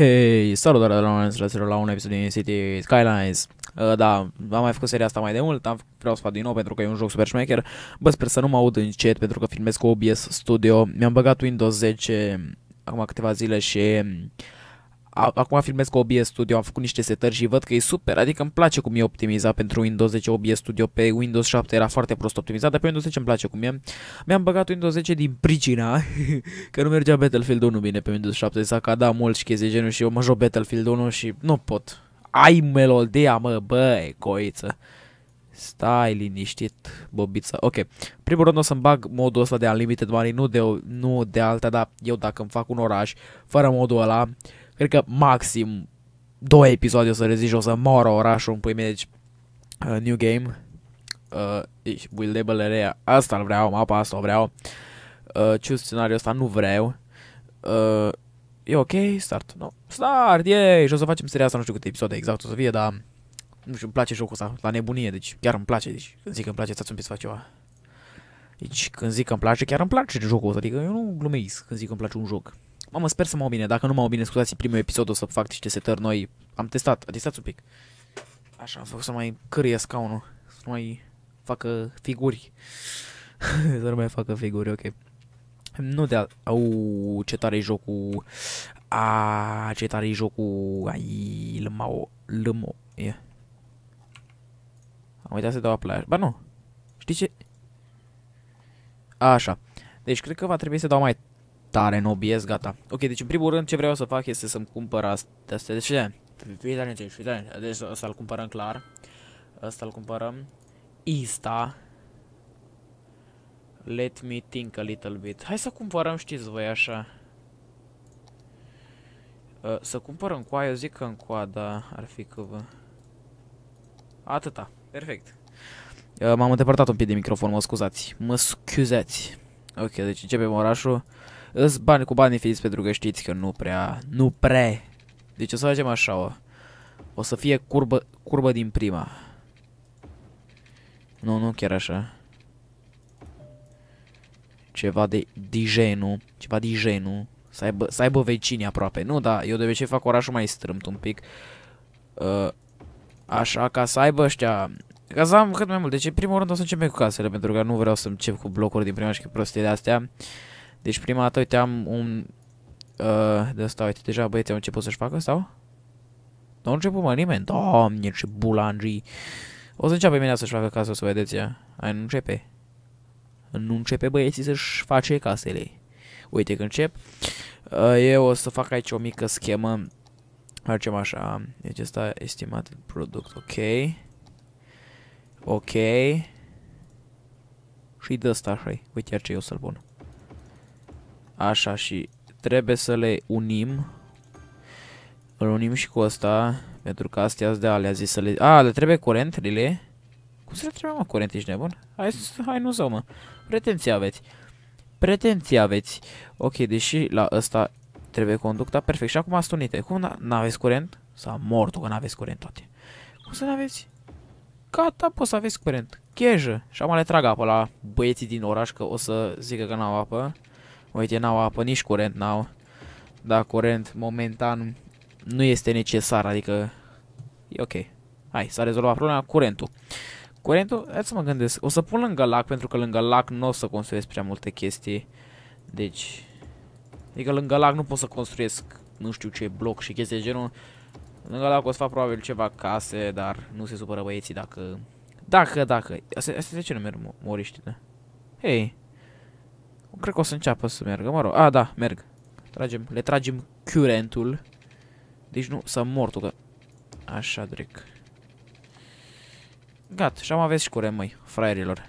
Hei, salutare de la noi, la un episod din City Skylines uh, Da, am mai făcut seria asta mai de mult, am, vreau să fac din nou pentru că e un joc super șmecher Bă, sper să nu mă aud încet pentru că filmez cu OBS Studio Mi-am băgat Windows 10 acum câteva zile și acum filmez cu OBS Studio, am făcut niște setări și văd că e super, adică îmi place cum e optimizat pentru Windows 10 OBS Studio, pe Windows 7 era foarte prost optimizat, dar pe Windows 10 îmi place cum e. Mi-am băgat Windows 10 din pricina că nu mergea Battlefield 1 bine pe Windows 7, s-a cadat mult și chestii genul și eu mă joc Battlefield 1 și nu pot. Ai melodia, mă, băi, coiță. Stai liniștit, bobiță. Ok, primul rând o să-mi bag modul ăsta de Unlimited Money, nu de, nu de alta, dar eu dacă îmi fac un oraș fără modul ăla, cred că maxim două episoade o să rezist și o să moară orașul în pâine, deci uh, new game, uh, will label area, asta îl vreau, mapa asta o vreau, uh, choose scenariul ăsta nu vreau, uh, e ok, start, no, start, yay, și o să facem seria asta, nu știu câte episoade exact o să fie, dar nu știu, îmi place jocul ăsta, la nebunie, deci chiar îmi place, deci când zic că îmi place, stați un pic să fac ceva. Deci când zic că îmi place, chiar îmi place jocul ăsta, adică eu nu glumesc când zic că îmi place un joc. Mamă, sper să mă au bine. Dacă nu mă au bine, scuzați, primul episod o să fac niște setări noi. Am testat, a testat un pic. Așa, am făcut să mai cărie scaunul. Să nu mai facă figuri. să nu mai facă figuri, ok. Nu de al... Au, ce tare jocul. A, ce tare jocul. Ai, lmao, lmo. Yeah. Am uitat să dau apply. Ba nu. Știi ce? A, așa. Deci cred că va trebui să dau mai tare nu OBS, gata. Ok, deci în primul rând ce vreau să fac este să-mi cumpăr astea, astea de ce? Deci să-l cumpărăm clar. Asta-l cumpărăm. Insta. Let me think a little bit. Hai să cumpărăm, știți voi, așa. Ă, să cumpărăm coa, eu zic că în coada ar fi că vă... Atâta. Perfect. Ă, m-am îndepărtat un pic de microfon, mă scuzați. Mă scuzați. Ok, deci începem orașul. Îs bani cu bani fiți pentru că știți că nu prea, nu prea. Deci o să facem așa, o, o să fie curbă, curbă din prima. Nu, nu chiar așa. Ceva de, de ceva de genul. Să aibă, să aibă vecini aproape. Nu, da, eu de obicei fac orașul mai strâmt un pic. Uh, așa, ca să aibă ăștia... Ca să am cât mai mult. Deci, în primul rând, o să începem cu casele, pentru că nu vreau să încep cu blocuri din prima și cu prostii de astea. Uh, deci prima dată, uite, am un... Uh, de asta, uite, deja băieții au început să-și facă, sau? Nu au început, mă, nimeni. Doamne, ce bulangii. O să înceapă imediat să-și facă casă, o să vedeți ea. Ai, nu începe. Nu începe băieții să-și face casele. Uite că încep. Uh, eu o să fac aici o mică schemă. Facem așa. Deci asta estimat product. Ok. Ok. Și de asta așa Uite iar ce eu să-l pun. Așa și trebuie să le unim. Îl unim și cu ăsta, pentru că astea de alea zis să le... A, le trebuie curentrile Cum să le trebuie, mă, curent, ești nebun? Hai, hai nu zău, mă. Pretenții aveți. Pretenții aveți. Ok, deși la ăsta trebuie conducta, perfect. Și acum ați unite. Cum n-aveți curent? S-a mortul că n-aveți curent toate. Cum să n-aveți? Gata, poți să aveți curent. Cheja. Și acum le trag apă la băieții din oraș că o să zică că n-au apă. Uite, n-au apă, nici curent n-au. Da, curent momentan nu este necesar, adică e ok. Hai, s-a rezolvat problema, curentul. Curentul, hai să mă gândesc, o să pun lângă lac, pentru că lângă lac nu o să construiesc prea multe chestii. Deci, adică lângă lac nu pot să construiesc, nu știu ce, bloc și chestii de genul. Lângă lac o să fac probabil ceva case, dar nu se supără băieții dacă... Dacă, dacă... Asta, de ce nu merg moriștile? Hei, Cred că o să înceapă să meargă, mă rog. A, da, merg. Tragem, le tragem curentul. Deci nu, să mor tot. Așa, drec. Gat, și am aveți și curent, măi, fraierilor.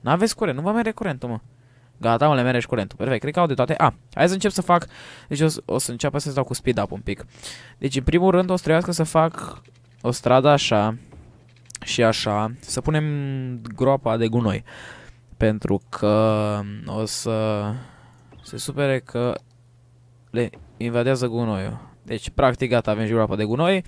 N-aveți curent, nu vă merge curentul, mă. Gata, mă, le merge și curentul. Perfect, cred că au de toate. A, hai să încep să fac... Deci o să, o să înceapă să-ți dau cu speed up un pic. Deci, în primul rând, o să trebuiască să fac o stradă așa și așa. Să punem groapa de gunoi pentru că mm, o să se supere că le invadează gunoiul. Deci, practic, gata, avem jurul apă de gunoi.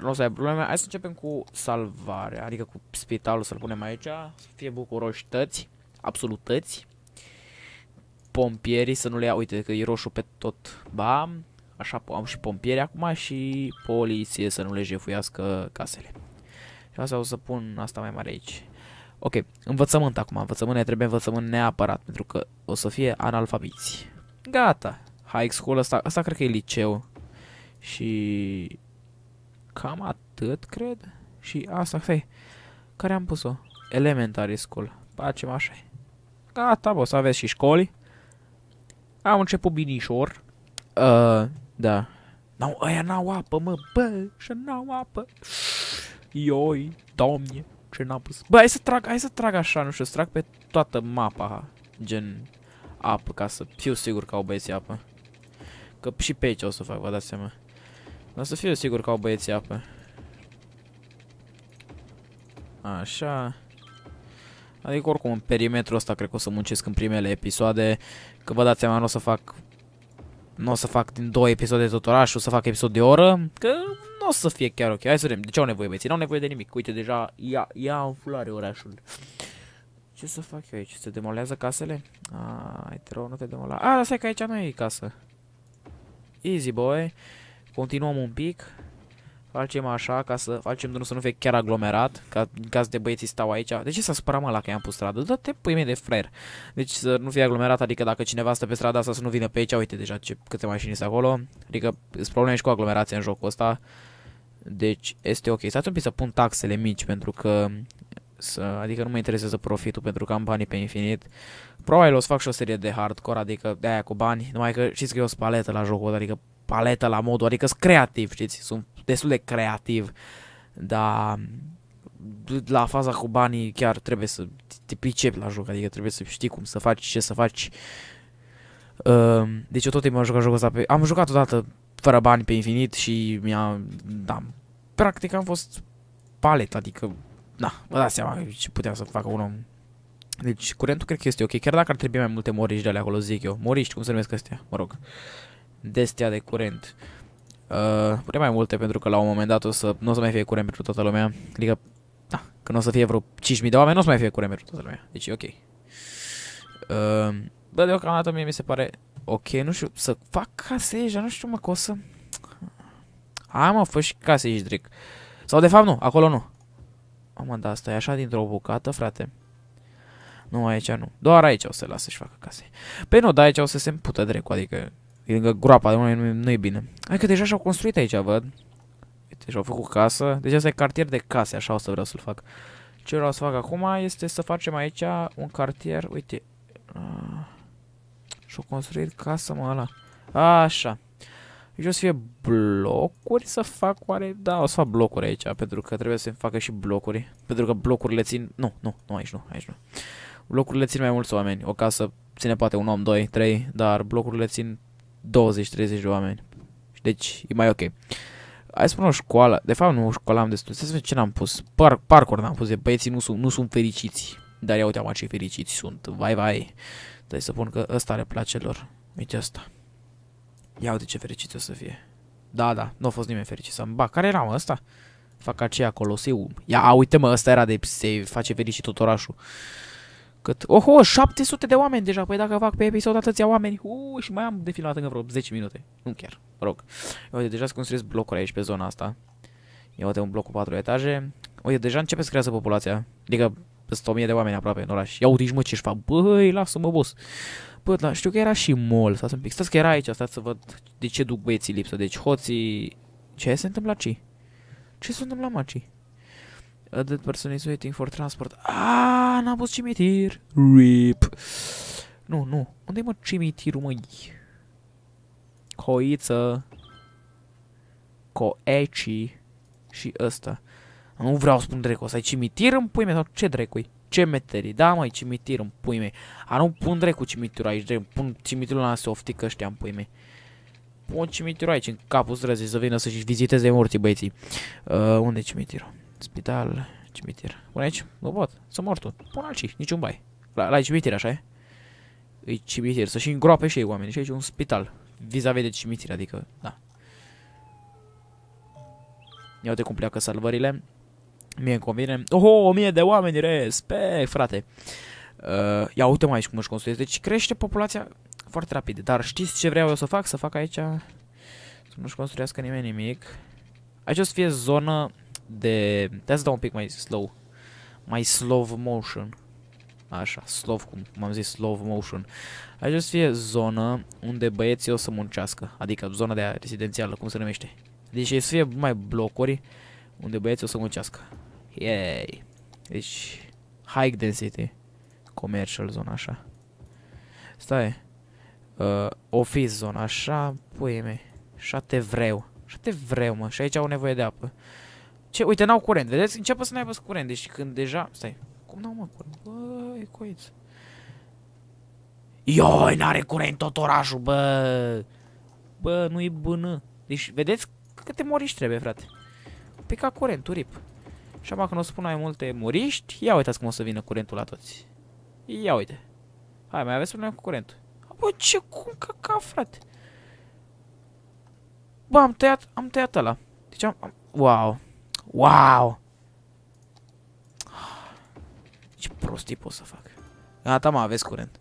Nu o să ai probleme. Hai să începem cu salvarea, adică cu spitalul, să-l punem aici. Să fie bucuroși tăți, absolutăți. Pompierii, să nu le ia, uite că e roșu pe tot. Bam, așa am și pompieri acum și poliție să nu le jefuiască casele. Și asta o să pun asta mai mare aici. Ok, învățământ acum, învățământ ne trebuie învățământ neapărat, pentru că o să fie analfabiți. Gata, high school, asta, asta cred că e liceu. Și cam atât, cred. Și asta, stai, care am pus-o? Elementary school, facem așa. Gata, bă, să aveți și școli. Am început binișor. Uh, da. Nu, no, aia n-au apă, mă, bă, și n-au apă. Ioi, domne ce n-a pus. Bă, hai să trag, hai să trag așa, nu știu, să trag pe toată mapa, gen apă, ca să fiu sigur că au băieții apă. Că și pe aici o să fac, vă dați seama. Dar să fiu sigur că au băieții apă. Așa. Adică oricum în perimetrul ăsta cred că o să muncesc în primele episoade. Că vă dați seama, nu o să fac... Nu o să fac din două episoade tot orașul, o să fac episod de oră. Că nu o să fie chiar ok. Hai să vedem. De ce au nevoie băieții? N-au nevoie de nimic. Uite, deja ia, ia în floare orașul. Ce să fac eu aici? Se demolează casele? Ai, te rog, nu te demola. A, lasă că aici nu e casă. Easy, boy. Continuăm un pic. Facem așa ca să facem drum să nu fie chiar aglomerat, ca în caz de băieții stau aici. De ce s-a supărat mă la că i-am pus stradă? Dă-te pui mie de frer. Deci să nu fie aglomerat, adică dacă cineva stă pe strada asta să nu vină pe aici, uite deja ce, câte mașini sunt acolo. Adică sunt probleme și cu aglomerația în jocul ăsta. Deci este ok. Stați un pic să pun taxele mici pentru că să, adică nu mă interesează profitul pentru că am banii pe infinit. Probabil o să fac și o serie de hardcore, adică de aia cu bani, numai că știți că eu sunt paletă la jocul adică paletă la modul, adică sunt creativ, știți, sunt destul de creativ, dar la faza cu banii chiar trebuie să te pricepi la joc, adică trebuie să știi cum să faci, ce să faci. Ehm, deci eu tot timpul am jucat jocul ăsta pe... Am jucat odată fără bani pe infinit și mi-a, da, practic am fost palet, adică, da, vă dați seama ce putea să facă un om. Deci curentul cred că este ok, chiar dacă ar trebui mai multe moriști de alea acolo, zic eu. Moriști, cum se numesc astea, mă rog. Destea de curent. Uh, punem mai multe pentru că la un moment dat o să, nu o să mai fie curent pentru toată lumea. Adică, da, nu o să fie vreo 5.000 de oameni, nu o să mai fie curent pentru toată lumea. Deci e ok. Uh, bă, da, deocamdată mie mi se pare Ok, nu știu, să fac Ja, nu știu mă, că o să... Hai mă, fă și caseji, Dric. Sau de fapt nu, acolo nu. Mamă, dar asta e așa dintr-o bucată, frate. Nu, aici nu. Doar aici o să lasă și facă case. Pe păi nu, dar aici o să se împută drecu, adică e lângă groapa, de nu, nu, e bine. Hai că deja și-au construit aici, văd. Uite, și-au făcut casă. Deci asta e cartier de case, așa o să vreau să-l fac. Ce vreau să fac acum este să facem aici un cartier, uite. Uh, și-o construit casa, mă, ala. Așa. Deci o să fie blocuri să fac oare? Da, o să fac blocuri aici, pentru că trebuie să-mi facă și blocuri. Pentru că blocurile țin... Nu, nu, nu, aici nu, aici nu. Blocurile țin mai mulți oameni. O casă ține poate un om, doi, trei, dar blocurile țin 20-30 de oameni. Deci e mai ok. Hai să spun o școală. De fapt nu o școală am destul. Să ce n-am pus. Par parcur n-am pus. Băieții nu sunt, nu sunt fericiți. Dar ia uite-am ce fericiți sunt. Vai, vai. Stai să pun că ăsta le place lor. Uite asta. Ia uite ce fericit o să fie. Da, da, nu a fost nimeni fericit să Ba, care era mă ăsta? Fac aceea Colosseum. Ia, uite mă, ăsta era de se face fericit tot orașul. Cât? Oho, 700 de oameni deja. Păi dacă fac pe episod atâția oameni. Uuu, și mai am de filmat încă vreo 10 minute. Nu chiar, rog. Uite, deja se construiesc blocuri aici pe zona asta. Ia uite un bloc cu 4 etaje. Uite, deja începe să crească populația. Adică peste 1000 de oameni aproape în oraș. Ia uite mă ce-și fac. Băi, lasă-mă, boss. Bă, dar știu că era și mall. Stați un pic. Stați că era aici. Stați să văd de ce duc băieții lipsă. Deci hoții... Ce se întâmplă aici? Ce se întâmplă maci? A dead person is waiting for transport. Ah, n-am pus cimitir. RIP. Nu, nu. Unde-i mă cimitirul, măi? Coiță. Coeci. Și ăsta. Nu vreau să spun dracu, să-i cimitir în pui mei sau ce dracu-i? Cemeterii, da mai cimitir în pui mei. A, nu pun dracu cimitirul aici, dracu, pun cimitirul la softic ăștia în pui mei. Pun cimitirul aici, în capul străzii, să vină să-și viziteze morții băieții. Uh, unde cimitirul? Spital, cimitir. Pune aici? Nu pot, sunt mortul. Pun alții, niciun bai. La, la cimitir, așa e? E cimitir, să-și îngroape și ei oamenii. Și aici un spital, vis-a-vis -vis de cimitir, adică, da. Ia uite cum pleacă salvările. Mie îmi convine. Oh, o mie de oameni, respect, frate. Uh, ia uite mai aici cum își construiesc. Deci crește populația foarte rapid. Dar știți ce vreau eu să fac? Să fac aici... Să nu-și construiască nimeni nimic. Aici o să fie zonă de... te să dau un pic mai slow. Mai slow motion. Așa, slow, cum am zis, slow motion. Aici o să fie zonă unde băieții o să muncească. Adică zona de rezidențială, cum se numește. Deci e să fie mai blocuri unde băieții o să muncească. Yay! Deci, high density, commercial zona așa. Stai, uh, office zona așa, pui mei, vreau, așa te vreau mă, și aici au nevoie de apă. Ce, uite, n-au curent, vedeți? Începe să n-aibă curent, deci când deja... Stai, cum n-au mă curent? e coiț. Ioi, n-are curent tot orașul, bă! Bă, nu-i bună. Deci, vedeți câte moriști trebuie, frate. Pica curentul, rip. Și acum când o spun mai multe muriști, ia uitați cum o să vină curentul la toți. Ia uite. Hai, mai aveți probleme cu curentul. Bă, ce cum caca, frate? Bă, am tăiat, am tăiat ăla. Deci am, am wow. Wow. Ce prostii pot să fac. Gata, mă, aveți curent.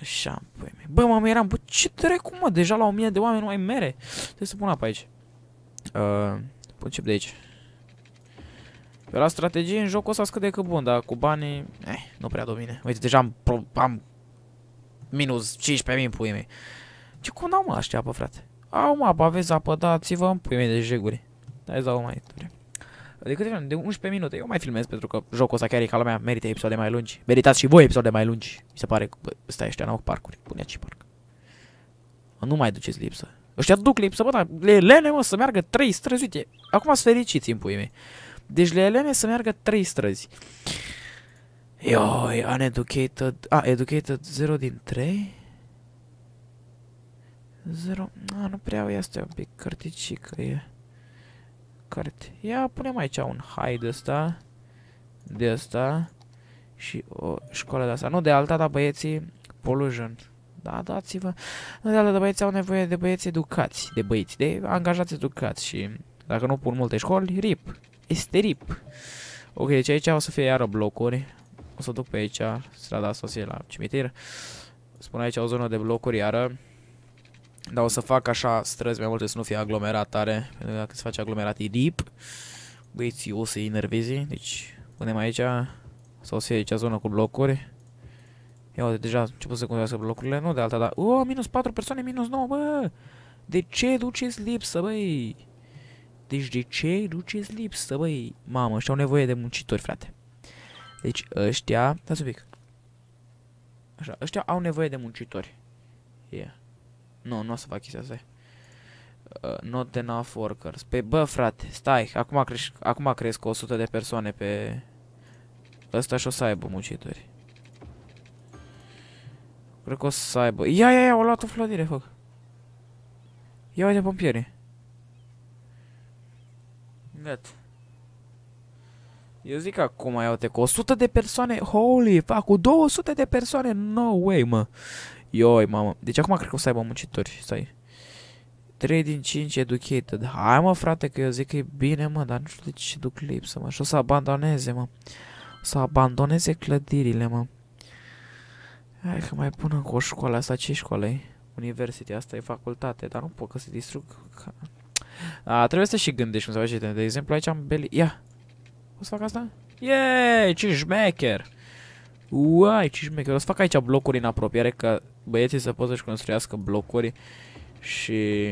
Așa, păi mei. Bă, mă, eram, bă, ce dracu, mă, deja la o mie de oameni nu mai mere. Trebuie să pun apă aici. Uh, încep de aici. Pe la strategie în jocul ăsta de că bun, dar cu banii, eh, nu prea domine. Uite, deja am, pro, am minus 15.000 puii mei. Ce cum au mă aștia, bă, frate? Au mă apă, aveți apă, dați-vă în mei de jeguri. Hai să mai tare. De câte film? De 11 minute. Eu mai filmez pentru că jocul ăsta chiar e ca mea, Merită episoade mai lungi. Meritați și voi episoade mai lungi. Mi se pare că bă, stai ăștia n-au parcuri. Puneți și parc. Nu mai duceți lipsă. Ăștia duc lipsă, bă, dar le elene, mă, să meargă trei străzi, uite. Acum sunt fericiți, în puii mei. Deci le elene să meargă trei străzi. Ioi, uneducated... A, educated 0 din 3? 0... A, nu prea este un pic carticică, e... Carte... Ia, punem aici un hide ăsta. De asta Și o școală de asta. Nu, de alta, dar băieții... Pollution. Da, dați-vă. În reală, băieții au nevoie de băieți educați, de băieți, de angajați educați și dacă nu pun multe școli, rip. Este rip. Ok, deci aici o să fie iară blocuri. O să duc pe aici, strada asta o să la cimitir. Spun aici o zonă de blocuri iară. Dar o să fac așa străzi mai multe să nu fie aglomerat tare. Pentru că dacă se face aglomerat, e rip. Băieții o să-i Deci, punem aici. Sau să fie aici zonă cu blocuri. Ia uite, deja a început să contează blocurile, nu de alta, dar... O, minus 4 persoane, minus 9, bă! De ce duceți lipsă, băi? Deci de ce duceți lipsă, băi? Mamă, și au nevoie de muncitori, frate. Deci ăștia... Dați un pic. Așa, ăștia au nevoie de muncitori. Yeah. Nu, nu o să fac chestia asta. Uh, not enough workers. Pe, bă, frate, stai, acum, cresc, acum cresc 100 de persoane pe... Ăsta și o să aibă muncitori. Cred că o să aibă. Ia, ia, ia, o luat o flodire, fac. Ia uite pompieri. Net. Eu zic acum, ia uite, cu 100 de persoane, holy fuck, cu 200 de persoane, no way, mă. Ioi, mamă. Deci acum cred că o să aibă muncitori, stai. 3 din 5 educated. Hai, mă, frate, că eu zic că e bine, mă, dar nu știu de ce duc lipsă, mă. Și o să abandoneze, mă. O să abandoneze clădirile, mă. Hai că mai pun încă o școală asta, ce școală e? University, asta e facultate, dar nu pot că se distrug. A, trebuie să și gândești cum să faci De exemplu, aici am beli... Ia! O să fac asta? Yeee, ce șmecher! Uai, ce șmecher! O să fac aici blocuri în apropiere că băieții să poată să-și construiască blocuri și...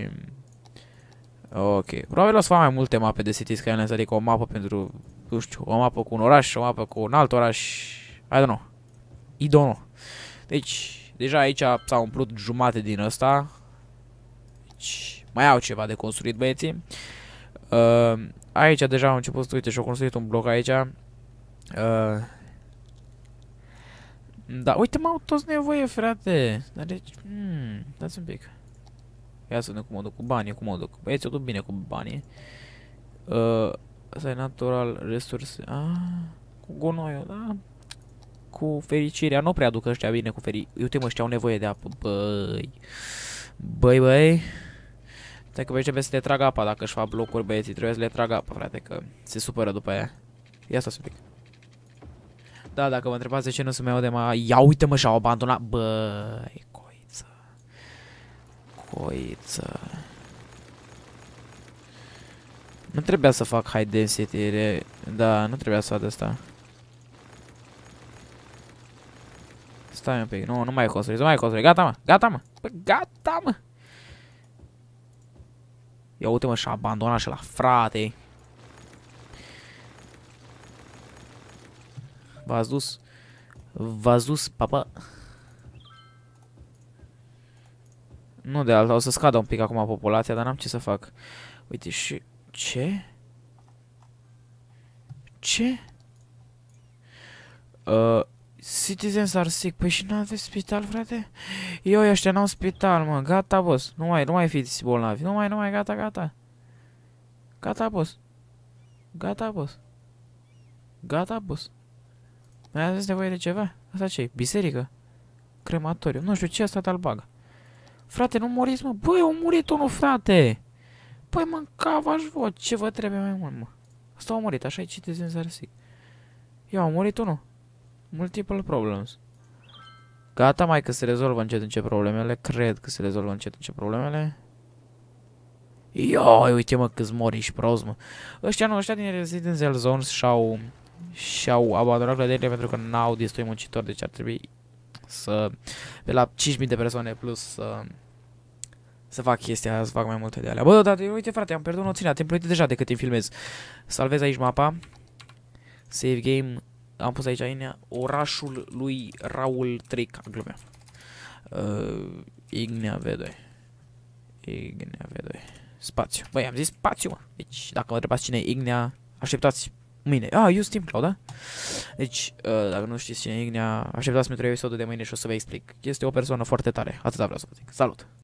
Ok, probabil o să fac mai multe mape de City Skylines, adică o mapă pentru, nu știu, o mapă cu un oraș, o mapă cu un alt oraș, I don't know. I don't know. Deci, deja aici s-a umplut jumate din ăsta. Deci, mai au ceva de construit băieții. Uh, aici deja am început, uite, și-au construit un bloc aici. Uh, da, uite, m-au toți nevoie, frate. Dar deci, hmm, dați un pic. Ia să ne cum o duc cu banii, cum o duc. Băieți, o duc bine cu banii. Uh, asta e natural, resurse. Ah, cu gunoiul, da? cu fericirea. Nu prea aducă ăștia bine cu fericirea. Uite mă, ăștia au nevoie de apă. Băi, băi, băi. Stai că trebuie să le trag apa dacă își fac blocuri băieții. Trebuie să le trag apa, frate, că se supără după aia. Ia să pic. Da, dacă mă întrebați de ce nu sunt mai de mai... Ia uite mă, și-au abandonat. Băi, coiță. Coiță. Nu trebuia să fac high density, da, nu trebuia să fac asta. stai un pic. Nu, nu mai construiesc, nu mai construiesc. Gata, mă. Gata, mă. Bă, păi, gata, mă. Ia uite, mă, și-a abandonat și la frate. V-ați dus. V-ați dus, papa. Nu de altă, o să scadă un pic acum populația, dar n-am ce să fac. Uite și... Ce? Ce? Uh, Citizens are sick. Păi și nu aveți spital, frate? Eu ăștia n-au spital, mă. Gata, boss. Nu mai, nu mai fiți bolnavi. Nu mai, nu mai, gata, gata. Gata, boss. Gata, boss. Gata, boss. Mai aveți nevoie de ceva? Asta ce -i? Biserică? Crematoriu. Nu știu ce asta te-al bagă. Frate, nu moriți, mă. Băi, a murit unul, frate. Păi, mă, aș văd Ce vă trebuie mai mult, mă? Asta a murit, așa e citizens are sick. Eu, a murit unul. Multiple problems. Gata, mai că se rezolvă încet încet problemele. Cred că se rezolvă încet încet problemele. Ioi, uite mă câți mori și prost, mă. Ăștia nu, ăștia din Evil Zones și-au și-au abandonat clădirile pentru că n-au destui muncitori, deci ar trebui să, pe la 5.000 de persoane plus să, să fac chestia, să fac mai multe de alea. Bă, dar uite frate, am pierdut noțiunea, te-am deja de cât îmi filmez. Salvez aici mapa. Save game, am pus aici aia. orașul lui Raul Tric, glumea. Uh, Ignea V2. Ignea V2. Spațiu. Băi, am zis spațiu, mă. Deci, dacă mă întrebați cine e Ignea, așteptați mâine. Ah, eu Steam Cloud, da? Deci, uh, dacă nu știți cine e Ignea, așteptați pentru episodul de mâine și o să vă explic. Este o persoană foarte tare. Atâta vreau să vă zic. Salut!